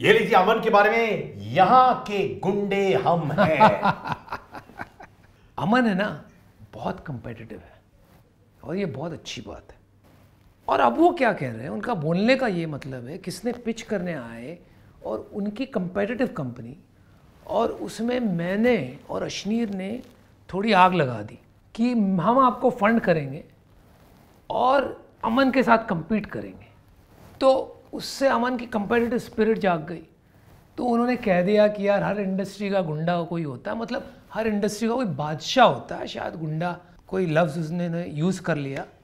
ये लीजिए अमन के बारे में यहां के गुंडे हम हैं अमन है ना बहुत कंपेटिटिव है और ये बहुत अच्छी बात है और अब वो क्या कह रहे हैं उनका बोलने का ये मतलब है किसने पिच करने आए और उनकी कंपेटिटिव कंपनी और उसमें मैंने और अश्नीर ने थोड़ी आग लगा दी कि हम आपको फंड करेंगे और अमन के साथ कंपीट करेंगे तो उससे अमन की कंपेटिटिव स्पिरिट जाग गई तो उन्होंने कह दिया कि यार हर इंडस्ट्री का गुंडा कोई होता है मतलब हर इंडस्ट्री का कोई बादशाह होता है शायद गुंडा कोई लफ्ज़ उसने यूज़ कर लिया